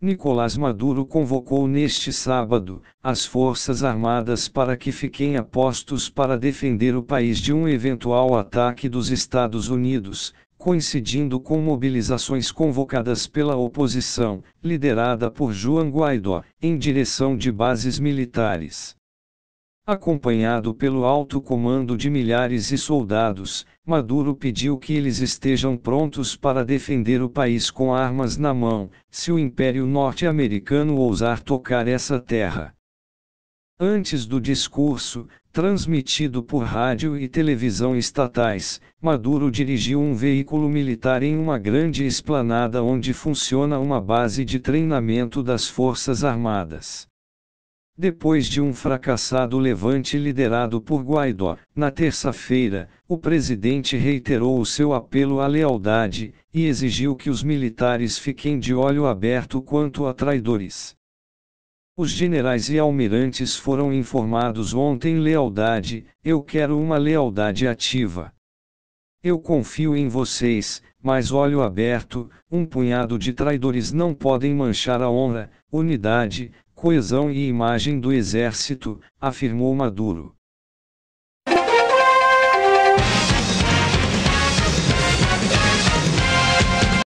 Nicolás Maduro convocou neste sábado as Forças Armadas para que fiquem a postos para defender o país de um eventual ataque dos Estados Unidos, coincidindo com mobilizações convocadas pela oposição, liderada por Juan Guaidó, em direção de bases militares. Acompanhado pelo alto comando de milhares de soldados, Maduro pediu que eles estejam prontos para defender o país com armas na mão, se o Império Norte-Americano ousar tocar essa terra. Antes do discurso, transmitido por rádio e televisão estatais, Maduro dirigiu um veículo militar em uma grande esplanada onde funciona uma base de treinamento das Forças Armadas depois de um fracassado levante liderado por Guaidó. Na terça-feira, o presidente reiterou o seu apelo à lealdade e exigiu que os militares fiquem de olho aberto quanto a traidores. Os generais e almirantes foram informados ontem lealdade, eu quero uma lealdade ativa. Eu confio em vocês, mas olho aberto, um punhado de traidores não podem manchar a honra, unidade, coesão e imagem do exército, afirmou Maduro.